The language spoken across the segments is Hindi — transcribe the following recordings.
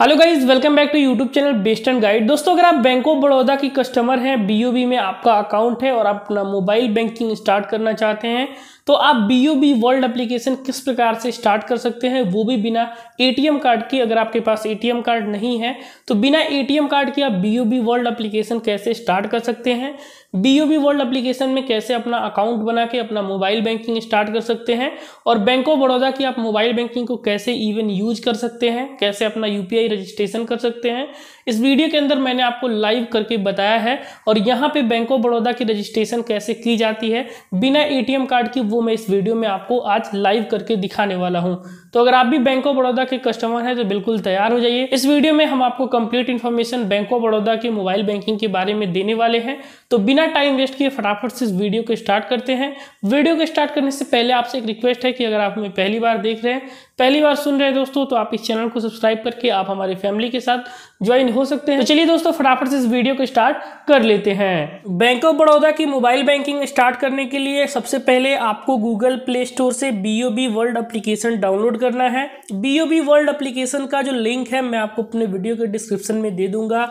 hello guys welcome back to YouTube channel best and guide दोस्तों अगर आप बैंक ऑफ बड़ौदा की कस्टमर हैं बी में आपका अकाउंट है और आप अपना मोबाइल बैंकिंग स्टार्ट करना चाहते हैं तो आप B O B world application किस प्रकार से स्टार्ट कर सकते हैं वो भी बिना एटीएम कार्ड के अगर आपके पास एटीएम कार्ड नहीं है तो बिना एटीएम कार्ड के आप B O B world application कैसे स्टार्ट कर सकते हैं B O B world application में कैसे अपना अकाउंट बना के अपना मोबाइल बैंकिंग स्टार्ट कर सकते हैं और बैंक ऑफ बड़ौदा की आप मोबाइल बैंकिंग को कैसे इवन यूज कर सकते हैं कैसे अपना आई रजिस्ट्रेशन कर सकते हैं इस वीडियो के अंदर मैंने आपको लाइव करके बताया है और यहाँ पे बैंक ऑफ बड़ौदा की रजिस्ट्रेशन कैसे की जाती है बिना एम कार्ड की वो वो मैं इस वीडियो में आपको आज लाइव करके दिखाने वाला हूँ तो अगर आप भी बैंक ऑफ बड़ौदा के कस्टमर हैं तो बिल्कुल तैयार हो जाइए इस वीडियो में हम आपको complete information bank of Baroda के मोबाइल बैंकिंग के बारे में देने वाले हैं तो बिना टाइम वेस्ट किए फटाफट से इस वीडियो को स्टार्ट करते हैं वीडियो को स्टार्ट करने से पहले आपसे एक रिक्वेस्ट है कि अगर आप हमें पहली बार देख रहे हैं पहली बार सुन रहे हैं दोस्तों तो आप इस चैनल को सब्सक्राइब करके आप हमारी फैमिली के साथ ज्वाइन हो सकते हैं तो चलिए दोस्तों फटाफट से इस वीडियो को स्टार्ट कर लेते हैं बैंक ऑफ बड़ौदा की मोबाइल बैंकिंग स्टार्ट करने के लिए सबसे पहले आपको गूगल प्ले स्टोर से बीओबी वर्ल्ड एप्लीकेशन डाउनलोड करना है बीओबी वर्ल्ड एप्लीकेशन का जो लिंक है मैं आपको अपने वीडियो के डिस्क्रिप्शन में दे दूंगा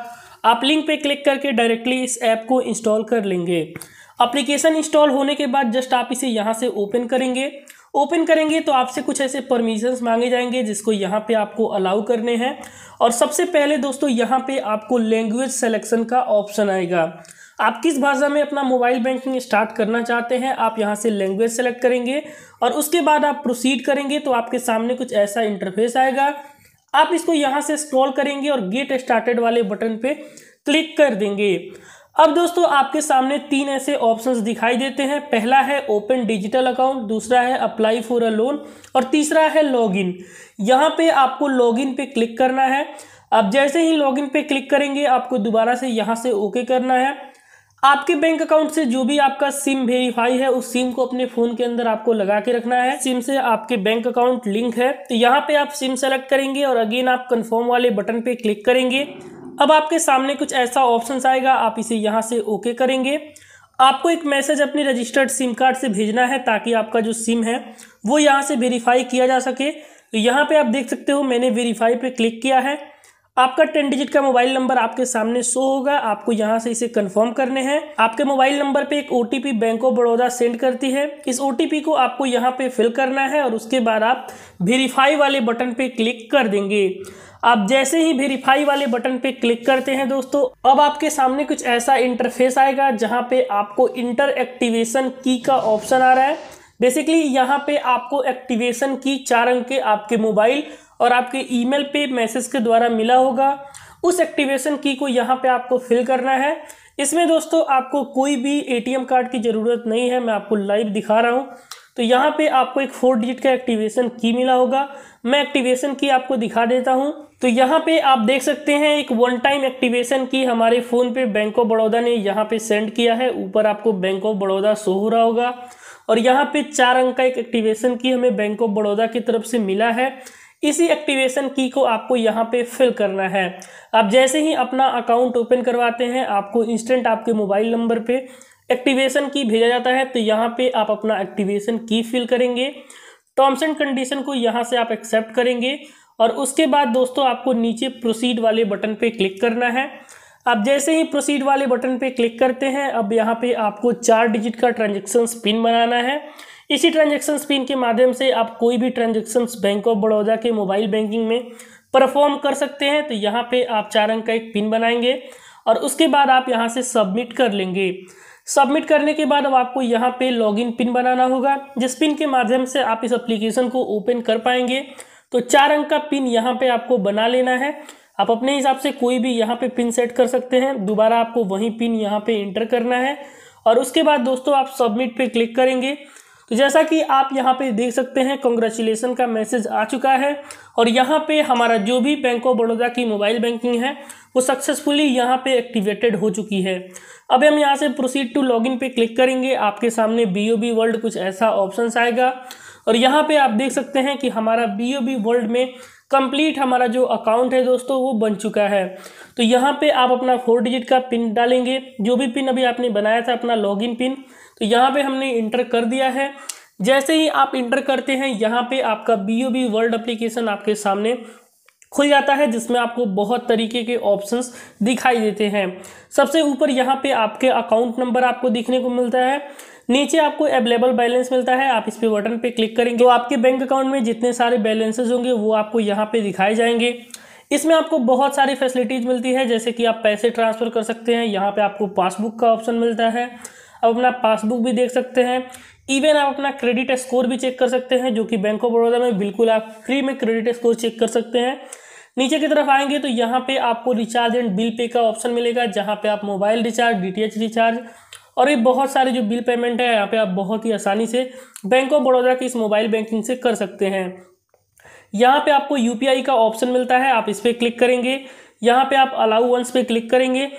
आप लिंक पे क्लिक करके डायरेक्टली इस ऐप को इंस्टॉल कर लेंगे एप्लीकेशन इंस्टॉल होने के बाद जस्ट आप इसे यहाँ से ओपन करेंगे ओपन करेंगे तो आपसे कुछ ऐसे परमिशंस मांगे जाएंगे जिसको यहाँ पे आपको अलाउ करने हैं और सबसे पहले दोस्तों यहाँ पे आपको लैंग्वेज सेलेक्शन का ऑप्शन आएगा आप किस भाषा में अपना मोबाइल बैंकिंग स्टार्ट करना चाहते हैं आप यहाँ से लैंग्वेज सेलेक्ट करेंगे और उसके बाद आप प्रोसीड करेंगे तो आपके सामने कुछ ऐसा इंटरफेस आएगा आप इसको यहाँ से स्क्रॉल करेंगे और गेट स्टार्टेड वाले बटन पर क्लिक कर देंगे अब दोस्तों आपके सामने तीन ऐसे ऑप्शंस दिखाई देते हैं पहला है ओपन डिजिटल अकाउंट दूसरा है अप्लाई फॉर अ लोन और तीसरा है लॉगिन यहाँ पे आपको लॉगिन पे क्लिक करना है अब जैसे ही लॉगिन पे क्लिक करेंगे आपको दोबारा से यहाँ से ओके करना है आपके बैंक अकाउंट से जो भी आपका सिम वेरीफाई है उस सिम को अपने फ़ोन के अंदर आपको लगा के रखना है सिम से आपके बैंक अकाउंट लिंक है तो यहाँ पे आप सिम सेलेक्ट करेंगे और अगेन आप कंफर्म वाले बटन पे क्लिक करेंगे अब आपके सामने कुछ ऐसा ऑप्शन आएगा आप इसे यहाँ से ओके करेंगे आपको एक मैसेज अपने रजिस्टर्ड सिम कार्ड से भेजना है ताकि आपका जो सिम है वो यहाँ से वेरीफाई किया जा सके तो यहाँ पे आप देख सकते हो मैंने वेरीफाई पे क्लिक किया है आपका टेन डिजिट का मोबाइल नंबर आपके सामने शो होगा आपको यहाँ से इसे कंफर्म करने हैं आपके मोबाइल नंबर पे एक OTP bank of Baroda send करती है इस ओटीपी को आपको यहाँ पे फिल करना है और उसके बाद आप वेरीफाई वाले बटन पे क्लिक कर देंगे आप जैसे ही वेरीफाई वाले बटन पे क्लिक करते हैं दोस्तों अब आपके सामने कुछ ऐसा इंटरफेस आएगा जहां पे आपको इंटर एक्टिवेशन की का ऑप्शन आ रहा है बेसिकली यहाँ पे आपको एक्टिवेशन की चार अंक के आपके मोबाइल और आपके ईमेल पे मैसेज के द्वारा मिला होगा उस एक्टिवेशन की को यहाँ पे आपको फिल करना है इसमें दोस्तों आपको कोई भी ए कार्ड की ज़रूरत नहीं है मैं आपको लाइव दिखा रहा हूँ तो यहाँ पे आपको एक फोर डिजिट का एक्टिवेशन की मिला होगा मैं एक्टिवेशन की आपको दिखा देता हूँ तो यहाँ पे आप देख सकते हैं एक वन टाइम एक्टिवेशन की हमारे फ़ोन पे बैंक ऑफ बड़ौदा ने यहाँ पे सेंड किया है ऊपर आपको बैंक ऑफ बड़ौदा शो हो रहा होगा और यहाँ पे चार अंक का एक एक्टिवेशन की हमें बैंक ऑफ बड़ौदा की तरफ से मिला है इसी एक्टिवेशन की को आपको यहाँ पे फिल करना है आप जैसे ही अपना अकाउंट ओपन करवाते हैं आपको इंस्टेंट आपके मोबाइल नंबर पर एक्टिवेशन की भेजा जाता है तो यहाँ पर आप अपना एक्टिवेशन की फिल करेंगे टर्म्स एंड कंडीशन को यहाँ से आप एक्सेप्ट करेंगे और उसके बाद दोस्तों आपको नीचे प्रोसीड वाले बटन पे क्लिक करना है अब जैसे ही प्रोसीड वाले बटन पे क्लिक करते हैं अब यहाँ पे आपको चार डिजिट का ट्रांजेक्शन पिन बनाना है इसी ट्रांजेक्शन पिन के माध्यम से आप कोई भी ट्रांजेक्शन बैंक ऑफ बड़ौदा के मोबाइल बैंकिंग में परफॉर्म कर सकते हैं तो यहाँ पे आप चार अंक का एक पिन बनाएंगे और उसके बाद आप यहाँ से सबमिट कर लेंगे सबमिट करने के बाद अब आपको यहाँ पे लॉगिन पिन बनाना होगा जिस पिन के माध्यम से आप इस एप्लीकेशन को ओपन कर पाएंगे तो चार अंक का पिन यहाँ पे आपको बना लेना है आप अपने हिसाब से कोई भी यहाँ पे पिन सेट कर सकते हैं दोबारा आपको वही पिन यहाँ पे इंटर करना है और उसके बाद दोस्तों आप सबमिट पे क्लिक करेंगे तो जैसा कि आप यहाँ पे देख सकते हैं कॉन्ग्रेचुलेसन का मैसेज आ चुका है और यहाँ पे हमारा जो भी बैंक ऑफ बड़ौदा की मोबाइल बैंकिंग है वो सक्सेसफुली यहाँ पे एक्टिवेटेड हो चुकी है अब हम यहाँ से प्रोसीड टू लॉगिन पे क्लिक करेंगे आपके सामने बी वर्ल्ड कुछ ऐसा ऑप्शन आएगा और यहाँ पे आप देख सकते हैं कि हमारा बी ओ बी वर्ल्ड में कंप्लीट हमारा जो अकाउंट है दोस्तों वो बन चुका है तो यहाँ पे आप अपना फोर डिजिट का पिन डालेंगे जो भी पिन अभी आपने बनाया था अपना लॉगिन पिन तो यहाँ पे हमने इंटर कर दिया है जैसे ही आप इंटर करते हैं यहाँ पे आपका B O B world application आपके सामने खुल जाता है जिसमें आपको बहुत तरीके के ऑप्शंस दिखाई देते हैं सबसे ऊपर यहाँ पे आपके अकाउंट नंबर आपको देखने को मिलता है नीचे आपको अवेलेबल बैलेंस मिलता है आप इस पे बटन पे क्लिक करेंगे तो आपके बैंक अकाउंट में जितने सारे बैलेंसेज होंगे वो आपको यहाँ पे दिखाए जाएंगे इसमें आपको बहुत सारी फैसिलिटीज़ मिलती है जैसे कि आप पैसे ट्रांसफ़र कर सकते हैं यहाँ पे आपको पासबुक का ऑप्शन मिलता है आप अपना पासबुक भी देख सकते हैं इवन आप अपना क्रेडिट स्कोर भी चेक कर सकते हैं जो कि बैंक ऑफ बड़ौदा में बिल्कुल आप फ्री में क्रेडिट स्कोर चेक कर सकते हैं नीचे की तरफ आएंगे तो यहाँ पे आपको रिचार्ज एंड बिल पे का ऑप्शन मिलेगा जहाँ पे आप मोबाइल रिचार्ज डीटीएच रिचार्ज और ये बहुत सारे जो बिल पेमेंट है यहाँ पे आप बहुत ही आसानी से बैंक ऑफ बड़ौदा के इस मोबाइल बैंकिंग से कर सकते हैं यहाँ पे आपको यू का ऑप्शन मिलता है आप इस पर क्लिक करेंगे यहाँ पे आप अलाउ वंस पे क्लिक करेंगे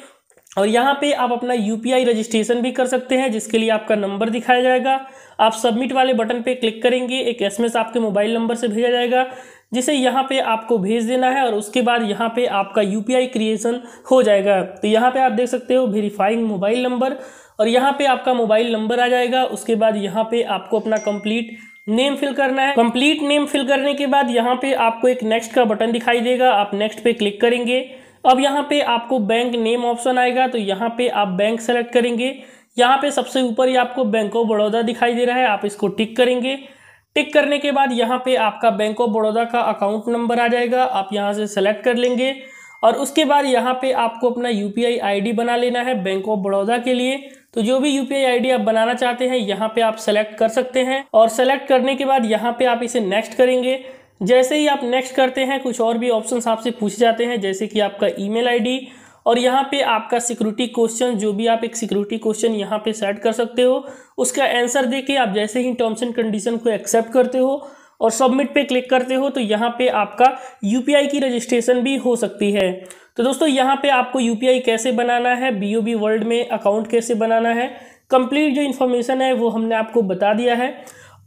और यहाँ पे आप अपना यू रजिस्ट्रेशन भी कर सकते हैं जिसके लिए आपका नंबर दिखाया जाएगा आप सबमिट वाले बटन पे क्लिक करेंगे एक एसएमएस आपके मोबाइल नंबर से भेजा जाएगा जिसे यहाँ पे आपको भेज देना है और उसके बाद यहाँ पे आपका यू क्रिएशन हो जाएगा तो यहाँ पे आप देख सकते हो वेरीफाइंग मोबाइल नंबर और यहाँ पे आपका मोबाइल नंबर आ जाएगा उसके बाद यहाँ पे आपको अपना कंप्लीट नेम फिल करना है कंप्लीट नेम फिल करने के बाद यहाँ पे आपको एक नेक्स्ट का बटन दिखाई देगा आप नेक्स्ट पे क्लिक करेंगे अब यहाँ पे आपको बैंक नेम ऑप्शन आएगा तो यहाँ पे आप बैंक सेलेक्ट करेंगे यहाँ पे सबसे ऊपर ही आपको बैंक ऑफ बड़ौदा दिखाई दे रहा है आप इसको टिक करेंगे टिक करने के बाद यहाँ पे आपका बैंक ऑफ बड़ौदा का अकाउंट नंबर आ जाएगा आप यहाँ से सेलेक्ट कर लेंगे और उसके बाद यहाँ पे आपको अपना यू पी बना लेना है बैंक ऑफ बड़ौदा के लिए तो जो भी यूपीआई आईडी आप बनाना चाहते हैं यहाँ पे आप सेलेक्ट कर सकते हैं और सेलेक्ट करने के बाद यहाँ पे आप इसे नेक्स्ट करेंगे जैसे ही आप नेक्स्ट करते हैं कुछ और भी ऑप्शंस आपसे पूछे जाते हैं जैसे कि आपका ईमेल आईडी और यहाँ पे आपका सिक्योरिटी क्वेश्चन जो भी आप एक सिक्योरिटी क्वेश्चन यहाँ पे सेट कर सकते हो उसका आंसर दे के आप जैसे ही टर्म्स एंड कंडीशन को एक्सेप्ट करते हो और सबमिट पे क्लिक करते हो तो यहाँ पे आपका यू की रजिस्ट्रेशन भी हो सकती है तो दोस्तों यहाँ पे आपको यू कैसे बनाना है बी वर्ल्ड में अकाउंट कैसे बनाना है कंप्लीट जो इन्फॉर्मेशन है वो हमने आपको बता दिया है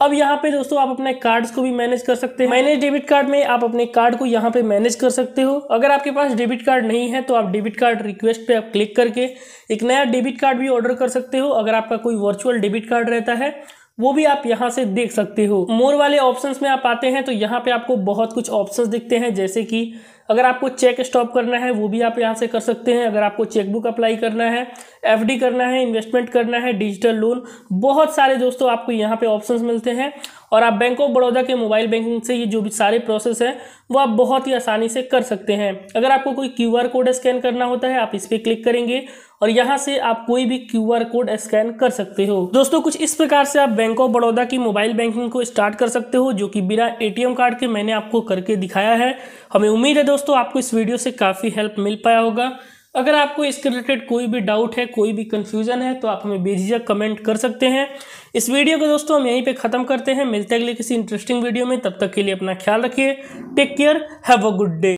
अब यहाँ पे दोस्तों आप अपने कार्ड्स को भी मैनेज कर सकते हैं मैनेज डेबिट कार्ड में आप अपने कार्ड को यहाँ पे मैनेज कर सकते हो अगर आपके पास डेबिट कार्ड नहीं है तो आप डेबिट कार्ड रिक्वेस्ट पे आप क्लिक करके एक नया डेबिट कार्ड भी ऑर्डर कर सकते हो अगर आपका कोई वर्चुअल डेबिट कार्ड रहता है वो भी आप यहाँ से देख सकते हो मोर वाले ऑप्शंस में आप आते हैं तो यहाँ पे आपको बहुत कुछ ऑप्शंस दिखते हैं जैसे कि अगर आपको चेक स्टॉप करना है वो भी आप यहाँ से कर सकते हैं अगर आपको चेकबुक अप्लाई करना है एफडी करना है इन्वेस्टमेंट करना है डिजिटल लोन बहुत सारे दोस्तों आपको यहाँ पे ऑप्शंस मिलते हैं और आप बैंक ऑफ बड़ौदा के मोबाइल बैंकिंग से ये जो भी सारे प्रोसेस हैं वो आप बहुत ही आसानी से कर सकते हैं अगर आपको कोई क्यू आर कोड स्कैन करना होता है आप इस पर क्लिक करेंगे और यहाँ से आप कोई भी क्यू आर कोड स्कैन कर सकते हो दोस्तों कुछ इस प्रकार से आप बैंक ऑफ बड़ौदा की मोबाइल बैंकिंग को स्टार्ट कर सकते हो जो कि बिना ए कार्ड के मैंने आपको करके दिखाया है हमें उम्मीद है दोस्तों आपको इस वीडियो से काफ़ी हेल्प मिल पाया होगा अगर आपको इसके रिलेटेड कोई भी डाउट है कोई भी कन्फ्यूजन है तो आप हमें बेझिझक कमेंट कर सकते हैं इस वीडियो को दोस्तों हम यहीं पे ख़त्म करते हैं मिलते अगले किसी इंटरेस्टिंग वीडियो में तब तक के लिए अपना ख्याल रखिए take care have a good day